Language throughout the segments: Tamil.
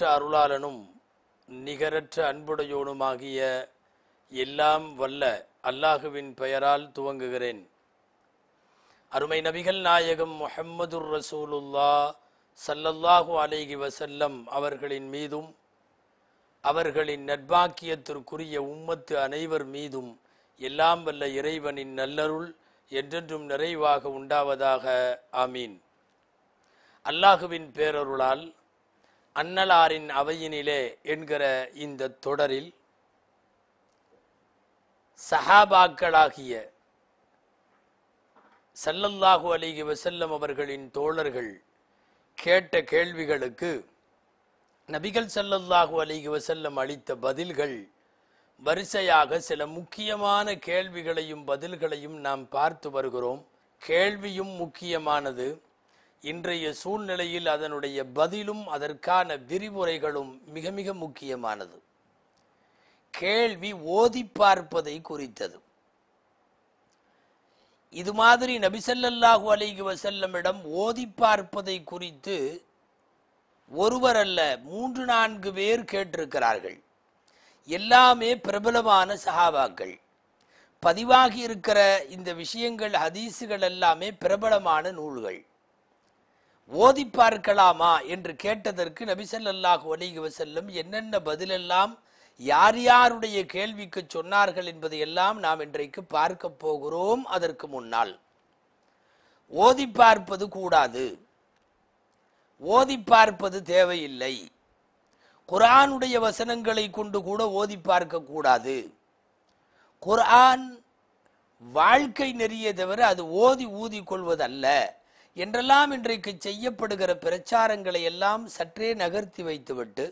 நிகரற்ற அருளாளனும் நிகரற்ற அன்புடையோனுமாகிய எல்லாம் வல்ல அல்லாஹுவின் பெயரால் துவங்குகிறேன் அருமை நபிகள் நாயகம் முஹம்மதுர் ரசூலுல்லா சல்லல்லாஹு அலேஹி வசல்லம் அவர்களின் மீதும் அவர்களின் நட்பாக்கியத்திற்குரிய உம்மத்து அனைவர் மீதும் எல்லாம் வல்ல இறைவனின் நல்லருள் என்றென்றும் நிறைவாக உண்டாவதாக ஆமீன் அல்லாஹுவின் பேரருளால் அன்னலாரின் அவையினிலே என்கிற இந்த தொடரில் சஹாபாக்களாகிய சல்லல்லாஹு அலிகி வசல்லம் அவர்களின் தோழர்கள் கேட்ட கேள்விகளுக்கு நபிகள் சல்லல்லாஹு அலிகி வசல்லம் அளித்த பதில்கள் வரிசையாக சில முக்கியமான கேள்விகளையும் பதில்களையும் நாம் பார்த்து வருகிறோம் கேள்வியும் முக்கியமானது இன்றைய சூழ்நிலையில் அதனுடைய பதிலும் அதற்கான விரிவுரைகளும் மிக மிக முக்கியமானது கேள்வி ஓதி பார்ப்பதை குறித்தது இது மாதிரி நபிசல்லாஹு அலைகி வசல்லமிடம் ஓதி பார்ப்பதை குறித்து ஒருவர் அல்ல மூன்று நான்கு பேர் கேட்டிருக்கிறார்கள் எல்லாமே பிரபலமான சஹாபாக்கள் பதிவாகி இருக்கிற இந்த விஷயங்கள் ஹதீஸுகள் எல்லாமே பிரபலமான நூல்கள் ஓதி பார்க்கலாமா என்று கேட்டதற்கு நபிசல்லாஹ் ஒலிக வசல்லம் என்னென்ன பதிலெல்லாம் யார் யாருடைய கேள்விக்கு சொன்னார்கள் என்பதை எல்லாம் நாம் இன்றைக்கு பார்க்க போகிறோம் அதற்கு முன்னால் ஓதி பார்ப்பது கூடாது ஓதி பார்ப்பது தேவையில்லை குரானுடைய வசனங்களை கொண்டு கூட ஓதி பார்க்கக்கூடாது குரான் வாழ்க்கை நெறிய தவிர அது ஓதி ஊதி கொள்வதல்ல என்றெல்லாம் இன்றைக்கு செய்யப்படுகிற பிரச்சாரங்களை எல்லாம் சற்றே நகர்த்தி வைத்துவிட்டு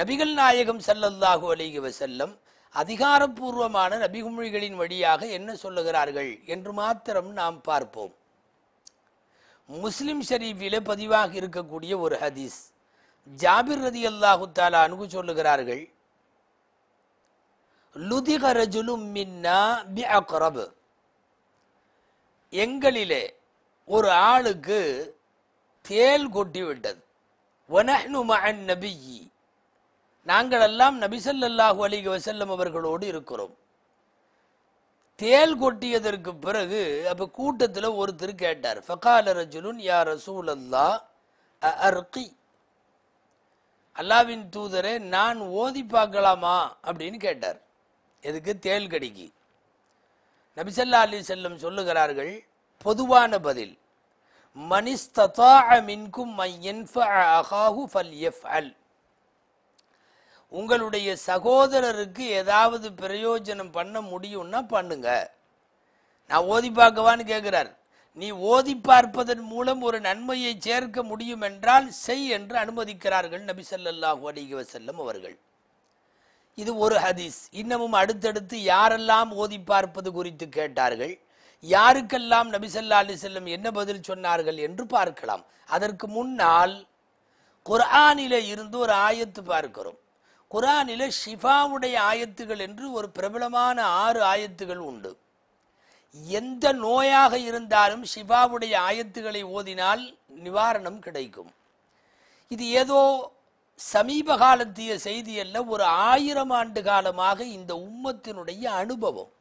நபிகள் நாயகம் சல்லல்லாஹு அலிகி வசல்லம் அதிகாரப்பூர்வமான நபிகுமொழிகளின் வழியாக என்ன சொல்லுகிறார்கள் என்று மாத்திரம் நாம் பார்ப்போம் முஸ்லிம் ஷரீஃபில பதிவாக இருக்கக்கூடிய ஒரு ஹதீஸ் ஜாபிர் ரதி அல்லாஹு தாலா அணுகு சொல்லுகிறார்கள் லுதிகரஜுலும் மின்னா பி அக்ரப் எங்களிலே ஒரு ஆளுக்கு தேல் கொட்டி விட்டது ஒனஹ்னு மகன் நாங்கள் எல்லாம் நபிசல்லாஹு அலிக வசல்லம் அவர்களோடு இருக்கிறோம் தேல் கொட்டியதற்கு பிறகு அப்போ கூட்டத்தில் ஒருத்தர் கேட்டார் ஃபகால ரஜுலுன் யா ரசூல் அல்லா அர்கி அல்லாவின் தூதரை நான் ஓதி பார்க்கலாமா அப்படின்னு கேட்டார் எதுக்கு தேல் கடிக்கு நபிசல்லா அலி செல்லம் சொல்லுகிறார்கள் பொதுவான பதில் உங்களுடைய சகோதரருக்கு ஏதாவது பிரயோஜனம் பண்ண முடியும்னா பண்ணுங்க நான் ஓதி பார்க்கவான்னு கேட்கிறார் நீ ஓதி பார்ப்பதன் மூலம் ஒரு நன்மையை சேர்க்க முடியும் என்றால் செய் என்று அனுமதிக்கிறார்கள் நபி சல்லாஹூ அலிக வசல்லம் அவர்கள் இது ஒரு ஹதீஸ் இன்னமும் அடுத்தடுத்து யாரெல்லாம் ஓதி பார்ப்பது குறித்து கேட்டார்கள் யாருக்கெல்லாம் நபிசல்லா அலி செல்லம் என்ன பதில் சொன்னார்கள் என்று பார்க்கலாம் அதற்கு முன்னால் குரானில இருந்து ஒரு ஆயத்து பார்க்கிறோம் குரானில ஷிஃபாவுடைய ஆயத்துகள் என்று ஒரு பிரபலமான ஆறு ஆயத்துகள் உண்டு எந்த நோயாக இருந்தாலும் ஷிஃபாவுடைய ஆயத்துகளை ஓதினால் நிவாரணம் கிடைக்கும் இது ஏதோ சமீப காலத்திய செய்தி அல்ல ஒரு ஆயிரம் ஆண்டு காலமாக இந்த உம்மத்தினுடைய அனுபவம்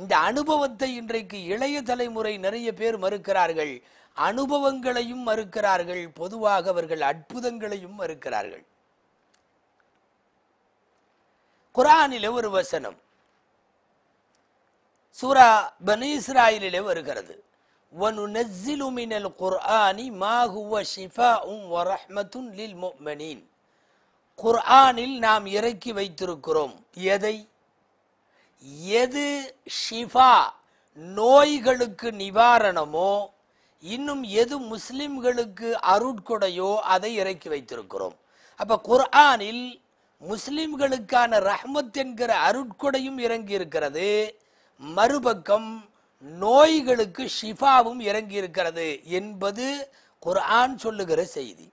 இந்த அனுபவத்தை இன்றைக்கு இளைய தலைமுறை நிறைய பேர் மறுக்கிறார்கள் அனுபவங்களையும் மறுக்கிறார்கள் பொதுவாக அவர்கள் அற்புதங்களையும் மறுக்கிறார்கள் குரானில ஒரு வசனம் சூரா பனு இஸ்ராயிலே வருகிறது وَنُنَزِّلُ مِنَ الْقُرْآنِ مَا هُوَ شِفَاءٌ وَرَحْمَةٌ குர்ஆனில் நாம் இறக்கி வைத்திருக்கிறோம் எதை எது ஷிஃபா நோய்களுக்கு நிவாரணமோ இன்னும் எது முஸ்லிம்களுக்கு அருட்கொடையோ அதை இறக்கி வைத்திருக்கிறோம் அப்ப குர்ஆனில் முஸ்லிம்களுக்கான ரஹ்மத் என்கிற அருட்கொடையும் இறங்கி இருக்கிறது மறுபக்கம் நோய்களுக்கு ஷிஃபாவும் இறங்கி இருக்கிறது என்பது குர்ஆன் சொல்லுகிற செய்தி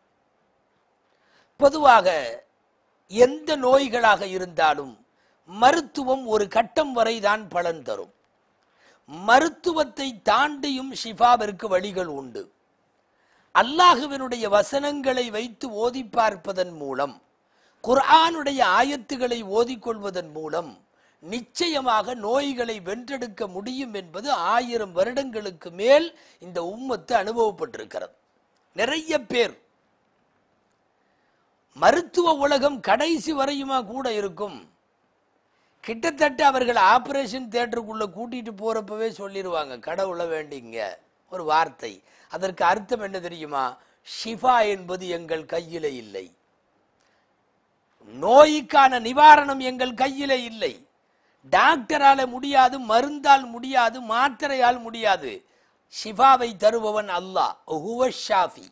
பொதுவாக எந்த நோய்களாக இருந்தாலும் மருத்துவம் ஒரு கட்டம் வரை தான் பலன் தரும் மருத்துவத்தை தாண்டியும் ஷிஃபாவிற்கு வழிகள் உண்டு அல்லாஹுவினுடைய வசனங்களை வைத்து ஓதி பார்ப்பதன் மூலம் குர்ஆனுடைய ஆயத்துகளை ஓதிக்கொள்வதன் மூலம் நிச்சயமாக நோய்களை வென்றெடுக்க முடியும் என்பது ஆயிரம் வருடங்களுக்கு மேல் இந்த உம்மத்து அனுபவப்பட்டிருக்கிறது நிறைய பேர் மருத்துவ உலகம் கடைசி வரையுமா கூட இருக்கும் கிட்டத்தட்ட அவர்கள் ஆப்ரேஷன் தேட்டருக்குள்ளே கூட்டிகிட்டு போகிறப்பவே சொல்லிடுவாங்க கடவுளை வேண்டிங்க ஒரு வார்த்தை அதற்கு அர்த்தம் என்ன தெரியுமா ஷிஃபா என்பது எங்கள் கையில் இல்லை நோய்க்கான நிவாரணம் எங்கள் கையில் இல்லை டாக்டரால் முடியாது மருந்தால் முடியாது மாத்திரையால் முடியாது ஷிஃபாவை தருபவன் அல்லாஹ் ஷாஃபி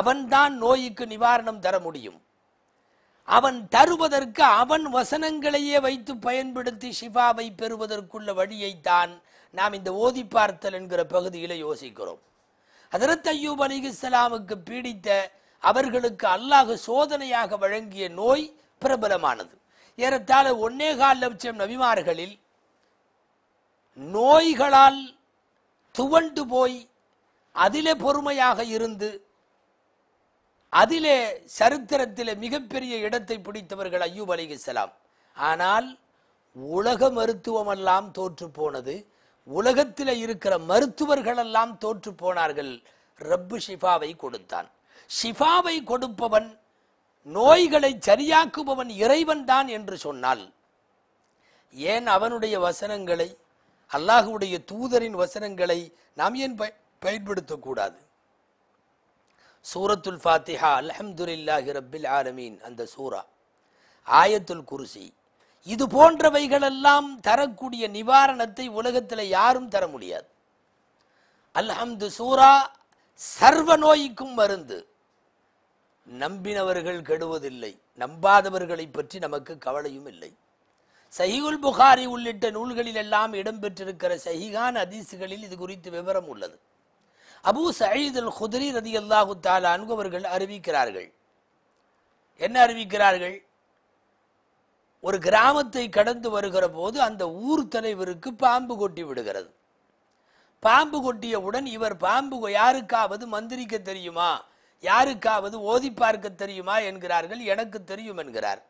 அவன்தான் நோய்க்கு நிவாரணம் தர முடியும் அவன் தருவதற்கு அவன் வசனங்களையே வைத்து பயன்படுத்தி சிவாவை பெறுவதற்குள்ள வழியைத்தான் நாம் இந்த ஓதி பார்த்தல் என்கிற பகுதியில் யோசிக்கிறோம் ஹதரத் ஐயூப் பீடித்த அவர்களுக்கு அல்லாஹு சோதனையாக வழங்கிய நோய் பிரபலமானது ஏறத்தாழ ஒன்னே கால் லட்சம் நபிமார்களில் நோய்களால் துவண்டு போய் அதிலே பொறுமையாக இருந்து அதிலே சரித்திரத்தில் மிகப்பெரிய இடத்தை பிடித்தவர்கள் ஐயூப் அலிகலாம் ஆனால் உலக மருத்துவமெல்லாம் தோற்று போனது உலகத்தில் இருக்கிற மருத்துவர்களெல்லாம் தோற்று போனார்கள் ரப்பு ஷிஃபாவை கொடுத்தான் ஷிஃபாவை கொடுப்பவன் நோய்களை சரியாக்குபவன் இறைவன் தான் என்று சொன்னால் ஏன் அவனுடைய வசனங்களை அல்லாஹுடைய தூதரின் வசனங்களை நாம் ஏன் பயன்படுத்தக்கூடாது சூரத்துல் ஃபாத்திஹா அலஹம்துல்லாஹி ரப்பில் ஆலமீன் அந்த சூரா ஆயத்துல் குருசி இது போன்றவைகளெல்லாம் தரக்கூடிய நிவாரணத்தை உலகத்தில் யாரும் தர முடியாது அல்ஹம்து சூரா சர்வ நோய்க்கும் மருந்து நம்பினவர்கள் கெடுவதில்லை நம்பாதவர்களை பற்றி நமக்கு கவலையும் இல்லை சஹிகுல் புகாரி உள்ளிட்ட நூல்களில் எல்லாம் இடம்பெற்றிருக்கிற சஹிகான் அதிசுகளில் இது குறித்து விவரம் உள்ளது அபு சயீத் அல் குதிரி ரதி அல்லாஹு தாலா அவர்கள் அறிவிக்கிறார்கள் என்ன அறிவிக்கிறார்கள் ஒரு கிராமத்தை கடந்து வருகிற போது அந்த ஊர் தலைவருக்கு பாம்பு கொட்டி விடுகிறது பாம்பு கொட்டியவுடன் இவர் பாம்பு யாருக்காவது மந்திரிக்க தெரியுமா யாருக்காவது ஓதி பார்க்க தெரியுமா என்கிறார்கள் எனக்கு தெரியும் என்கிறார்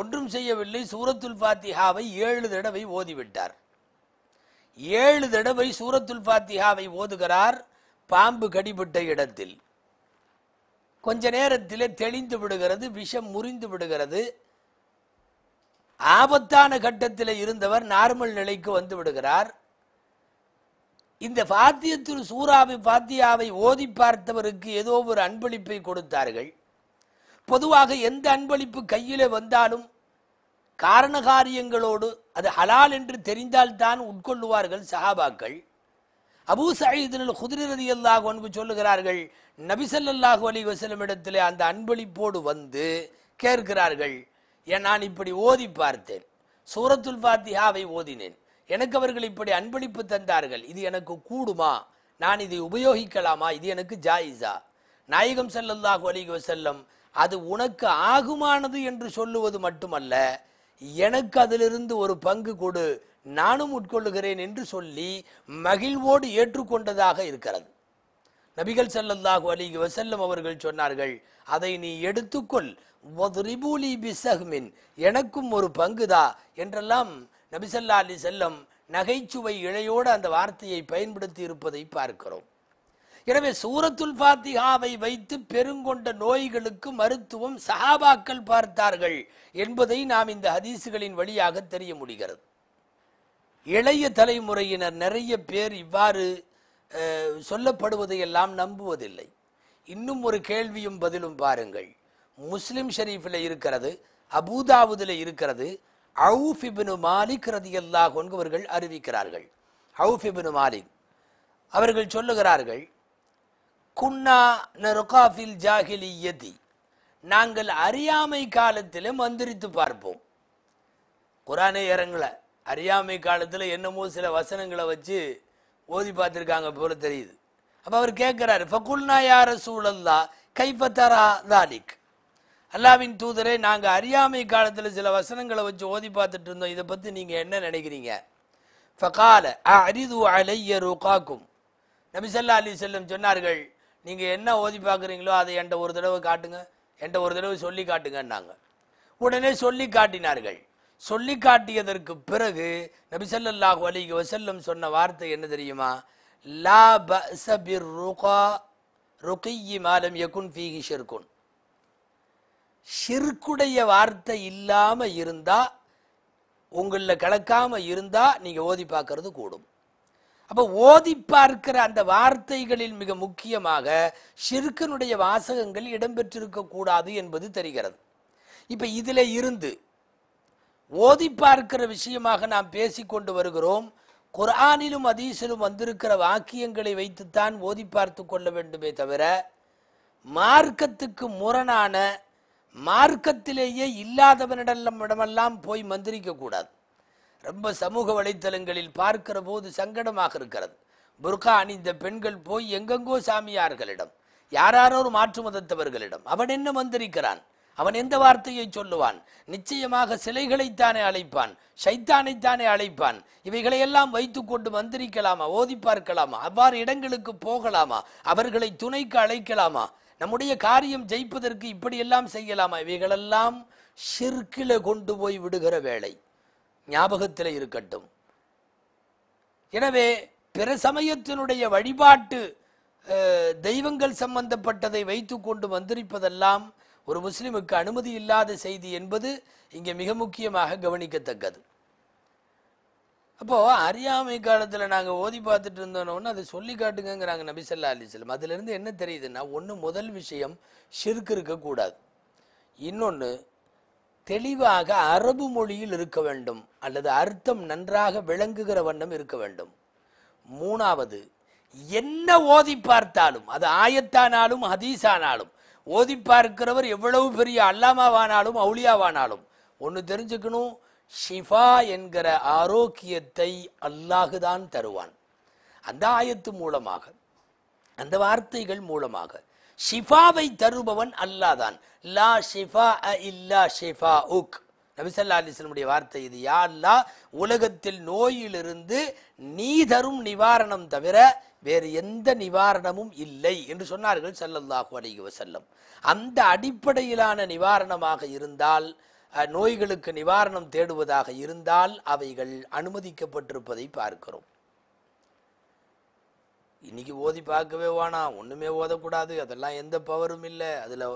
ஒன்றும் செய்யவில்லை சூரத்துல் ஃபாத்திஹாவை ஏழு தடவை ஓதிவிட்டார் ஏழு தடவை சூரத்துல் ஃபாத்திஹாவை ஓதுகிறார் பாம்பு கடிபட்ட இடத்தில் கொஞ்ச நேரத்தில் தெளிந்து விடுகிறது விஷம் முறிந்து விடுகிறது ஆபத்தான கட்டத்தில் இருந்தவர் நார்மல் நிலைக்கு வந்து விடுகிறார் இந்த பாத்தியத்தில் சூறாவை பாத்தியாவை ஓதி பார்த்தவருக்கு ஏதோ ஒரு அன்பளிப்பை கொடுத்தார்கள் பொதுவாக எந்த அன்பளிப்பு கையில் வந்தாலும் காரண காரியங்களோடு அது ஹலால் என்று தெரிந்தால்தான் உட்கொள்ளுவார்கள் சகாபாக்கள் அபூ சயீதின் குதிரதி அல்லாஹ் ஒன்று சொல்லுகிறார்கள் நபிசல்லாஹு அலி வசலம் இடத்துல அந்த அன்பளிப்போடு வந்து கேட்கிறார்கள் ஏன் நான் இப்படி ஓதி பார்த்தேன் சூரத்துல் ஃபாத்தியாவை ஓதினேன் எனக்கு அவர்கள் இப்படி அன்பளிப்பு தந்தார்கள் இது எனக்கு கூடுமா நான் இதை உபயோகிக்கலாமா இது எனக்கு ஜாயிசா நாயகம் சல்லல்லாஹு அலி வசல்லம் அது உனக்கு ஆகுமானது என்று சொல்லுவது மட்டுமல்ல எனக்கு அதிலிருந்து ஒரு பங்கு கொடு நானும் உட்கொள்ளுகிறேன் என்று சொல்லி மகிழ்வோடு ஏற்றுக்கொண்டதாக இருக்கிறது நபிகள் செல்லல்லாஹு அலிகி வசல்லம் அவர்கள் சொன்னார்கள் அதை நீ எடுத்துக்கொள் எனக்கும் ஒரு பங்குதா என்றெல்லாம் நபிசல்லா அலி செல்லம் நகைச்சுவை இழையோடு அந்த வார்த்தையை பயன்படுத்தி இருப்பதை பார்க்கிறோம் எனவே சூரத்துல் ஃபாத்திகாவை வைத்து பெருங்கொண்ட நோய்களுக்கு மருத்துவம் சஹாபாக்கள் பார்த்தார்கள் என்பதை நாம் இந்த ஹதீசுகளின் வழியாக தெரிய முடிகிறது இளைய தலைமுறையினர் நிறைய பேர் இவ்வாறு சொல்லப்படுவதையெல்லாம் நம்புவதில்லை இன்னும் ஒரு கேள்வியும் பதிலும் பாருங்கள் முஸ்லிம் ஷெரீஃபில் இருக்கிறது அபூதாவுதில் இருக்கிறது அவுஃப் மாலிக் ரதி அல்லாஹ் ஒன்கவர்கள் அறிவிக்கிறார்கள் அவுஃப் மாலிக் அவர்கள் சொல்லுகிறார்கள் குன்னா நருகாஃபில் ஜாகிலியதி நாங்கள் அறியாமை காலத்தில் மந்திரித்து பார்ப்போம் குரானே இறங்கலை அறியாமை காலத்தில் என்னமோ சில வசனங்களை வச்சு ஓதி பார்த்துருக்காங்க போல தெரியுது அப்போ அவர் கேட்குறாரு ஃபகுல்னா யார சூழல்லா கைப்பத்தாரா தாலிக் அல்லாவின் தூதரே நாங்கள் அறியாமை காலத்தில் சில வசனங்களை வச்சு ஓதி பார்த்துட்டு இருந்தோம் இதை பற்றி நீங்கள் என்ன நினைக்கிறீங்க ஃபகால அரிது அலைய காக்கும் நபிசல்லா அலி செல்லம் சொன்னார்கள் நீங்கள் என்ன ஓதி பார்க்குறீங்களோ அதை என்கிட்ட ஒரு தடவை காட்டுங்க என்கிட்ட ஒரு தடவை சொல்லி காட்டுங்கன்னாங்க உடனே சொல்லி காட்டினார்கள் சொல்லி காட்டியதற்கு பிறகு நபிசல்லாஹு அலிக்கு வசல்லம் சொன்ன வார்த்தை என்ன தெரியுமா லா பசபிர் ருகா ருகையி மாலம் யகுன் ஃபீஹி ஷிர்குன் ஷிர்குடைய வார்த்தை இல்லாமல் இருந்தால் உங்களில் கலக்காமல் இருந்தால் நீங்கள் ஓதி பார்க்கறது கூடும் அப்போ ஓதி பார்க்கிற அந்த வார்த்தைகளில் மிக முக்கியமாக ஷிர்கனுடைய வாசகங்கள் இடம்பெற்றிருக்க கூடாது என்பது தெரிகிறது இப்போ இதில் இருந்து ஓதி பார்க்கிற விஷயமாக நாம் பேசிக்கொண்டு வருகிறோம் குர்ஆனிலும் அதீசிலும் வந்திருக்கிற வாக்கியங்களை வைத்துத்தான் ஓதி பார்த்து கொள்ள வேண்டுமே தவிர மார்க்கத்துக்கு முரணான மார்க்கத்திலேயே இடமெல்லாம் போய் மந்திரிக்கக்கூடாது ரொம்ப சமூக வலைத்தளங்களில் பார்க்கிற போது சங்கடமாக இருக்கிறது புர்கா அணிந்த பெண்கள் போய் எங்கெங்கோ சாமியார்களிடம் யாராரோ ஒரு மாற்று மதத்தவர்களிடம் அவன் என்ன வந்திருக்கிறான் அவன் எந்த வார்த்தையை சொல்லுவான் நிச்சயமாக சிலைகளைத்தானே அழைப்பான் சைத்தானைத்தானே அழைப்பான் இவைகளையெல்லாம் வைத்து கொண்டு வந்திருக்கலாமா ஓதி பார்க்கலாமா அவ்வாறு இடங்களுக்கு போகலாமா அவர்களை துணைக்கு அழைக்கலாமா நம்முடைய காரியம் ஜெயிப்பதற்கு இப்படியெல்லாம் செய்யலாமா இவைகளெல்லாம் சிற்கில கொண்டு போய் விடுகிற வேலை ஞாபகத்தில் இருக்கட்டும் எனவே பிற சமயத்தினுடைய வழிபாட்டு தெய்வங்கள் சம்பந்தப்பட்டதை வைத்து கொண்டு வந்திருப்பதெல்லாம் ஒரு முஸ்லிமுக்கு அனுமதி இல்லாத செய்தி என்பது இங்கே மிக முக்கியமாக கவனிக்கத்தக்கது அப்போது அறியாமை காலத்தில் நாங்கள் ஓதி பார்த்துட்டு இருந்தோன்னு அதை சொல்லி காட்டுங்கிறாங்க நபிசல்லா அலிஸ்லம் அதுலேருந்து என்ன தெரியுதுன்னா ஒன்று முதல் விஷயம் ஷிர்க் இருக்கக்கூடாது இன்னொன்று தெளிவாக அரபு மொழியில் இருக்க வேண்டும் அல்லது அர்த்தம் நன்றாக விளங்குகிற வண்ணம் இருக்க வேண்டும் மூணாவது என்ன ஓதி பார்த்தாலும் அது ஆயத்தானாலும் ஹதீஸானாலும் ஓதி பார்க்கிறவர் எவ்வளவு பெரிய அல்லாமாவானாலும் அவுளியாவானாலும் ஒன்று தெரிஞ்சுக்கணும் ஷிஃபா என்கிற ஆரோக்கியத்தை அல்லாஹுதான் தருவான் அந்த ஆயத்து மூலமாக அந்த வார்த்தைகள் மூலமாக ஷிஃபாவை தருபவன் அல்லாதான் லா ஷிஃபா அ இல்லா ஷிஃபா உக் நபிசல்லா அலிஸ்லமுடைய வார்த்தை இது யா உலகத்தில் நோயிலிருந்து நீ தரும் நிவாரணம் தவிர வேறு எந்த நிவாரணமும் இல்லை என்று சொன்னார்கள் சல்லல்லாஹு அலிஹி வசல்லம் அந்த அடிப்படையிலான நிவாரணமாக இருந்தால் நோய்களுக்கு நிவாரணம் தேடுவதாக இருந்தால் அவைகள் அனுமதிக்கப்பட்டிருப்பதை பார்க்கிறோம் இன்னைக்கு ஓதி பார்க்கவே வானா ஒன்றுமே ஓதக்கூடாது அதெல்லாம் எந்த பவரும் இல்லை அதில்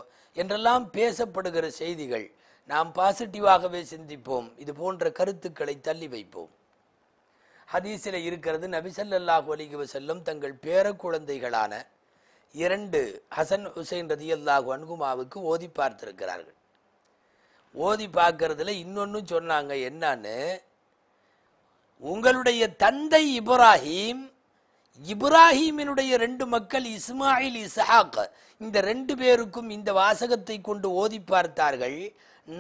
என்றெல்லாம் பேசப்படுகிற செய்திகள் நாம் பாசிட்டிவாகவே சிந்திப்போம் இது போன்ற கருத்துக்களை தள்ளி வைப்போம் ஹதீஸில் இருக்கிறது நபிசல்லாஹு அலிகி செல்லும் தங்கள் பேர குழந்தைகளான இரண்டு ஹசன் ஹுசைன் ரதி அல்லாஹ் அன்குமாவுக்கு ஓதி பார்த்திருக்கிறார்கள் ஓதி பார்க்கறதுல இன்னொன்னு சொன்னாங்க என்னன்னு உங்களுடைய தந்தை இப்ராஹிம் இப்ராஹீமினுடைய ரெண்டு மக்கள் இஸ்மாயில் இசாக் இந்த ரெண்டு பேருக்கும் இந்த வாசகத்தை கொண்டு ஓதி பார்த்தார்கள்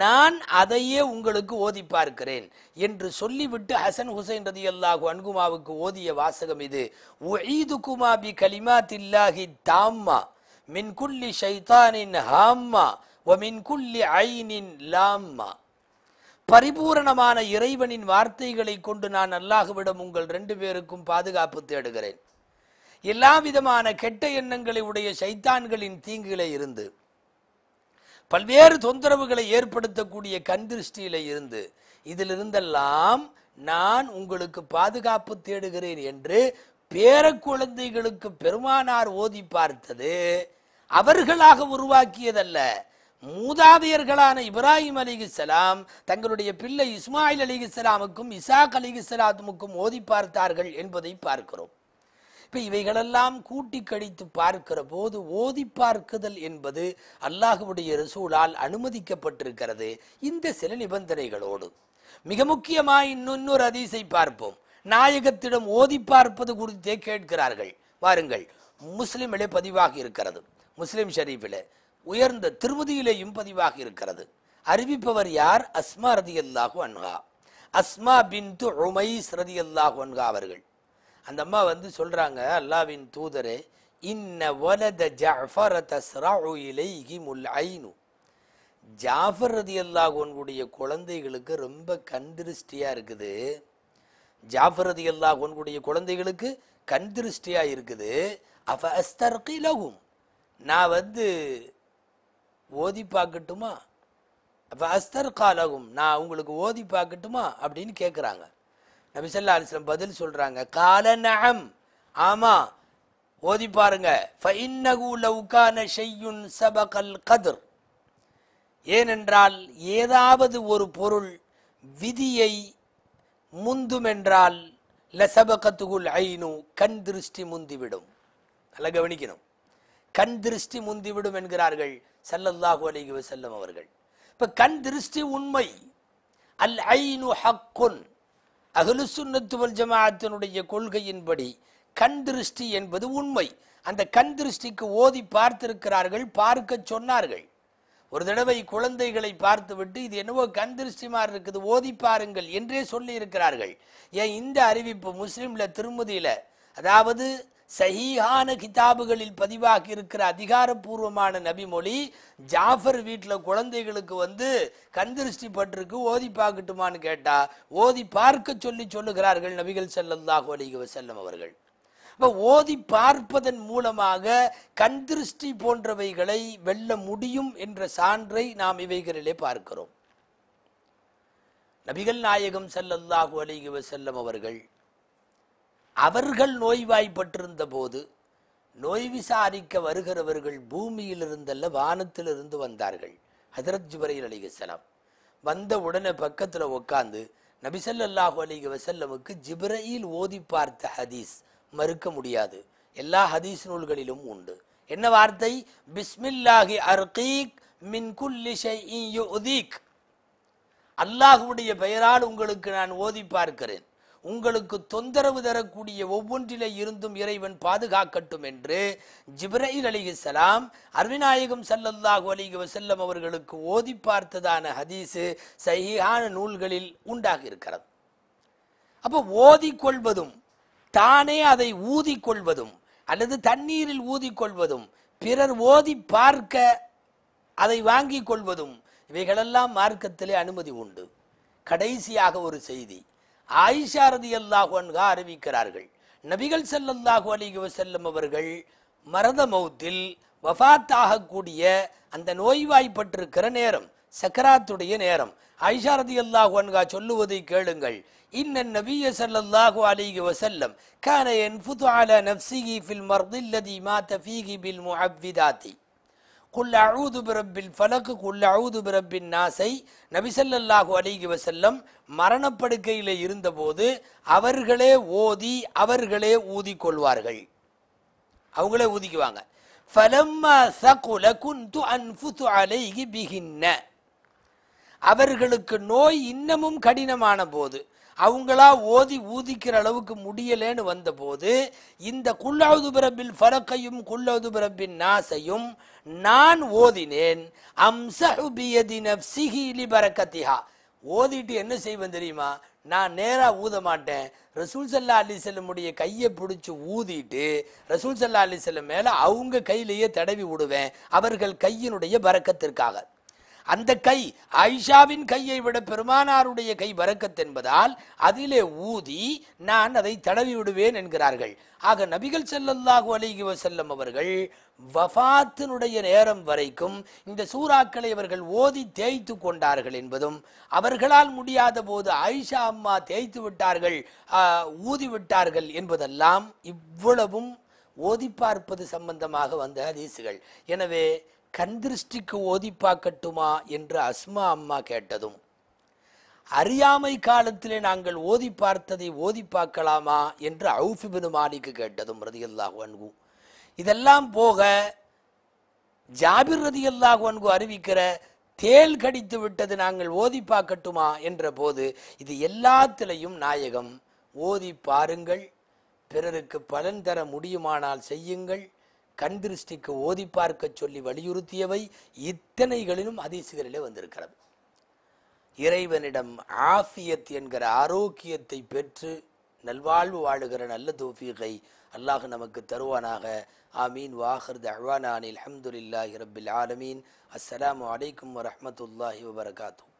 நான் அதையே உங்களுக்கு ஓதி பார்க்கிறேன் என்று சொல்லிவிட்டு ஹசன் ஹுசைன் ரதி அல்லாஹு அன்குமாவுக்கு ஓதிய வாசகம் இது ஒய்துகுமா பி கலிமா தில்லாஹி தாம்மா மின் குல்லி ஷைதானின் ஹாம்மா ஒ மின் குல்லி ஐனின் லாம்மா பரிபூரணமான இறைவனின் வார்த்தைகளை கொண்டு நான் அல்லாஹுவிடம் உங்கள் ரெண்டு பேருக்கும் பாதுகாப்பு தேடுகிறேன் எல்லா விதமான கெட்ட எண்ணங்களை உடைய சைத்தான்களின் தீங்குகளை இருந்து பல்வேறு தொந்தரவுகளை ஏற்படுத்தக்கூடிய கண்திருஷ்டியில இருந்து இதிலிருந்தெல்லாம் நான் உங்களுக்கு பாதுகாப்பு தேடுகிறேன் என்று பேர குழந்தைகளுக்கு பெருமானார் ஓதி பார்த்தது அவர்களாக உருவாக்கியதல்ல மூதாதையர்களான இப்ராஹிம் அலிகுசலாம் தங்களுடைய பிள்ளை இஸ்மாயில் அலிகுசலாமுக்கும் இசாக் அலிகுசலாத்துமுக்கும் ஓதி பார்த்தார்கள் என்பதை பார்க்கிறோம் இப்போ இவைகளெல்லாம் கூட்டி கழித்து பார்க்கிற போது ஓதி பார்க்குதல் என்பது அல்லாஹுடைய ரசூலால் அனுமதிக்கப்பட்டிருக்கிறது இந்த சில நிபந்தனைகளோடு மிக முக்கியமாக இன்னொன்னொரு அதிசை பார்ப்போம் நாயகத்திடம் ஓதி பார்ப்பது குறித்தே கேட்கிறார்கள் வாருங்கள் முஸ்லிமிலே பதிவாகி இருக்கிறது முஸ்லிம் ஷரீஃபில் உயர்ந்த திருமதியிலேயும் பதிவாக இருக்கிறது அறிவிப்பவர் யார் அஸ்மா ரதி அல்லாஹு அன்ஹா அஸ்மா பின் து உமைஸ் ரதி அல்லாஹு அன்ஹா அவர்கள் அந்த அம்மா வந்து சொல்கிறாங்க அல்லாவின் தூதரே இன்ன வலத ஜஃபர தஸ்ராஉ இலைஹி முல் ஐனு ஜாஃபர் ரதி அல்லாஹோன்குடைய குழந்தைகளுக்கு ரொம்ப கண்திருஷ்டியாக இருக்குது ஜாஃபர் ரதி அல்லாஹோன்குடைய குழந்தைகளுக்கு கண்திருஷ்டியாக இருக்குது அவ அஸ்தர்கிலகும் நான் வந்து ஓதி பார்க்கட்டுமா அப்போ அஸ்தர் காலகும் நான் உங்களுக்கு ஓதி பார்க்கட்டுமா அப்படின்னு கேட்குறாங்க நபிசல்லா அலிஸ்லம் பதில் சொல்கிறாங்க கால நகம் ஆமாம் ஓதி பாருங்க கதிர் ஏனென்றால் ஏதாவது ஒரு பொருள் விதியை முந்துமென்றால் லசபகத்துகுல் ஐனு கண் திருஷ்டி முந்திவிடும் நல்லா கவனிக்கணும் கண் திருஷ்டி முந்திவிடும் என்கிறார்கள் சல்லல்லாஹு அலிகி செல்லும் அவர்கள் இப்போ கண் திருஷ்டி உண்மை அல் ஐநு ஹக்குன் அகலுசுன்னத்துவல் ஜமாத்தினுடைய கொள்கையின்படி கண் திருஷ்டி என்பது உண்மை அந்த கண் திருஷ்டிக்கு ஓதி பார்த்திருக்கிறார்கள் பார்க்க சொன்னார்கள் ஒரு தடவை குழந்தைகளை பார்த்துவிட்டு இது என்னவோ கண் திருஷ்டி மாதிரி இருக்குது ஓதி பாருங்கள் என்றே சொல்லி இருக்கிறார்கள் ஏன் இந்த அறிவிப்பு முஸ்லீமில் திருமதியில அதாவது சஹீஹான கிதாபுகளில் பதிவாகி இருக்கிற அதிகாரப்பூர்வமான நபிமொழி ஜாஃபர் வீட்டில் குழந்தைகளுக்கு வந்து கந்திருஷ்டி பட்டிருக்கு ஓதி பார்க்கட்டுமான்னு கேட்டா ஓதி பார்க்க சொல்லி சொல்லுகிறார்கள் நபிகள் செல்லல்லாஹு அலிக செல்லும் அவர்கள் இப்போ ஓதி பார்ப்பதன் மூலமாக திருஷ்டி போன்றவைகளை வெல்ல முடியும் என்ற சான்றை நாம் இவைகளிலே பார்க்கிறோம் நபிகள் நாயகம் செல்லல்லாஹு அலிக செல்லம் அவர்கள் அவர்கள் நோய்வாய்ப்பட்டிருந்த போது நோய் விசாரிக்க வருகிறவர்கள் பூமியிலிருந்தல்ல வானத்திலிருந்து வந்தார்கள் ஹதரத் அலிக அலிகலாம் வந்த உடனே பக்கத்தில் உட்காந்து நபிசல்லாஹு அலிக வசல்லமுக்கு ஜிப்ரையில் ஓதி பார்த்த ஹதீஸ் மறுக்க முடியாது எல்லா ஹதீஸ் நூல்களிலும் உண்டு என்ன வார்த்தை பிஸ்மில்லாஹி அர்கீக் மின் அல்லாஹுடைய பெயரால் உங்களுக்கு நான் ஓதி பார்க்கிறேன் உங்களுக்கு தொந்தரவு தரக்கூடிய ஒவ்வொன்றிலே இருந்தும் இறைவன் பாதுகாக்கட்டும் என்று ஜிப்ரயில் அலிஹிசலாம் அருவிநாயகம் சல்லல்லாஹு அலிக வசல்லம் அவர்களுக்கு ஓதி பார்த்ததான ஹதீஸு சகியான நூல்களில் உண்டாகி இருக்கிறது அப்போ ஓதிக்கொள்வதும் தானே அதை ஊதிக்கொள்வதும் அல்லது தண்ணீரில் ஊதிக்கொள்வதும் பிறர் ஓதி பார்க்க அதை வாங்கி கொள்வதும் இவைகளெல்லாம் மார்க்கத்திலே அனுமதி உண்டு கடைசியாக ஒரு செய்தி ஆயிஷா ரதி அன்கா அறிவிக்கிறார்கள் நபிகள் செல்லல்லாஹு அலிக செல்லும் அவர்கள் மரத மௌத்தில் வஃத்தாகக்கூடிய அந்த நோய்வாய்ப்பட்டிருக்கிற நேரம் சக்கராத்துடைய நேரம் ஐஷா ரதி அன்கா சொல்லுவதை கேளுங்கள் இன்ன நபிய சல்லல்லாஹு அலிஹி வசல்லம் கான என் புது அல நப்சிகி ஃபில் மர்தில்லதி மா பில் முஹவ்விதாத்தி குல் அழுது பிறப்பின் ஃபலக்கு குல் அழுது பிரபின் நாசை நபிசல்லாஹூ அலிகி வசல்லம் மரணப்படுக்கையில் இருந்தபோது அவர்களே ஓதி அவர்களே ஊதி கொள்வார்கள் அவங்களே ஊதிக்குவாங்க ஃபலம்மா சகுல குந்து அன்புத்து அலைகி பிகின்ன அவர்களுக்கு நோய் இன்னமும் கடினமான போது அவங்களா ஓதி ஊதிக்கிற அளவுக்கு முடியலேன்னு வந்தபோது இந்த குல்லாவது பிறப்பில் ஃபரக்கையும் குல்லாவது பிறப்பின் நாசையும் நான் ஓதினேன் பரக்கத்திஹா ஓதிட்டு என்ன செய்வேன் தெரியுமா நான் நேராக ஊத மாட்டேன் ரசூல் சல்லா அலி செல்லமுடைய கையை பிடிச்சி ஊதிட்டு ரசூல் சல்லா அலி செல்லம் மேலே அவங்க கையிலேயே தடவி விடுவேன் அவர்கள் கையினுடைய பறக்கத்திற்காக அந்த கை ஐஷாவின் கையை விட பெருமானாருடைய கை வரக்கத் என்பதால் அதிலே ஊதி நான் அதை தடவி விடுவேன் என்கிறார்கள் ஆக நபிகள் செல்லல்லாஹு அலிகி வசல்லம் அவர்கள் வஃத்தினுடைய நேரம் வரைக்கும் இந்த சூறாக்களை அவர்கள் ஓதி தேய்த்து கொண்டார்கள் என்பதும் அவர்களால் முடியாத போது ஆயிஷா அம்மா தேய்த்து விட்டார்கள் ஊதி விட்டார்கள் என்பதெல்லாம் இவ்வளவும் ஓதி பார்ப்பது சம்பந்தமாக வந்த ஹதீசுகள் எனவே கந்திருஷ்டிக்கு ஓதி பார்க்கட்டுமா என்று அஸ்மா அம்மா கேட்டதும் அறியாமை காலத்திலே நாங்கள் ஓதி பார்த்ததை ஓதி பார்க்கலாமா என்று அவுஃபிபின் மாலிக்கு கேட்டதும் ரதியல்லாஹ் வன்கு இதெல்லாம் போக ஜாபிர் ரதியல்லாஹ் வன்கு அறிவிக்கிற தேல் கடித்து விட்டது நாங்கள் ஓதி பார்க்கட்டுமா என்ற போது இது எல்லாத்திலையும் நாயகம் ஓதி பாருங்கள் பிறருக்கு பலன் தர முடியுமானால் செய்யுங்கள் கண் திருஷ்டிக்கு ஓதி பார்க்க சொல்லி வலியுறுத்தியவை இத்தனைகளிலும் அதிசயங்களிலே வந்திருக்கிறது இறைவனிடம் ஆஃபியத் என்கிற ஆரோக்கியத்தை பெற்று நல்வாழ்வு வாழுகிற நல்ல தோஃபீகை அல்லாஹ் நமக்கு தருவானாக ஆமீன் வாஹர் அஹ்வானானில் அஹமதுல்லாஹி ரபில் ஆலமீன் அஸ்லாம் வலைக்கம் வரமத்துல்லாஹி வபரகாத்தூ